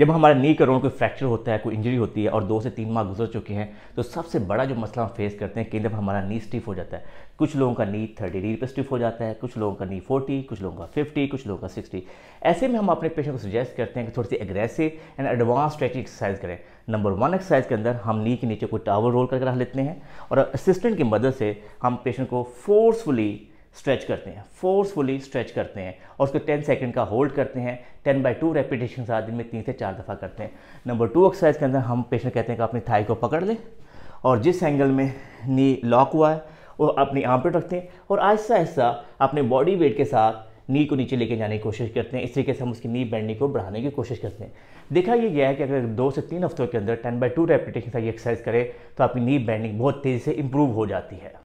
जब हमारे नी करोड़ कोई फ्रैक्चर होता है कोई इंजरी होती है और दो से तीन माह गुजर चुके हैं तो सबसे बड़ा जो मसला हम फेस करते हैं कि जब हमारा नी स्टिफ हो जाता है कुछ लोगों का नी थर्टी डिग्री पर स्टिफ हो जाता है कुछ लोगों का नी फोर्टी कुछ लोगों का फिफ्टी कुछ लोगों का सिक्सटी ऐसे में हम अपने पेशेंट को सजेस्ट करते हैं कि थोड़ी सी aggressive and advance stretching exercise करें नंबर वन एक्सरसाइज के अंदर हम नी के नीचे कोई टावर रोल करके रख लेते हैं और असिस्टेंट की मदद से हम पेशेंट को फोर्सफुली स्ट्रेच करते हैं फोर्सफुली स्ट्रेच करते हैं और उसको 10 सेकंड का होल्ड करते हैं 10 बाई टू रेपिटेशन साथ दिन में तीन से चार दफ़ा करते हैं नंबर टू एक्सरसाइज के अंदर हम पेशेंट कहते हैं कि अपनी थाई को पकड़ लें और जिस एंगल में नी लॉक हुआ है वो अपनी आम पर रखते हैं और आहिस्ता आहिस्ता अपने बॉडी वेट के साथ नी को नीचे लेके जाने की कोशिश करते हैं इस तरीके से हम उसकी नी बैंडिंग को बढ़ाने की कोशिश करते हैं देखा ये गया है कि अगर दो से तीन हफ्तों के अंदर टेन बाई टू रेपिटेशन का ये एक्सरसाइज करें तो आपकी नी बैंडिंग बहुत तेज़ी से इंप्रूव हो जाती है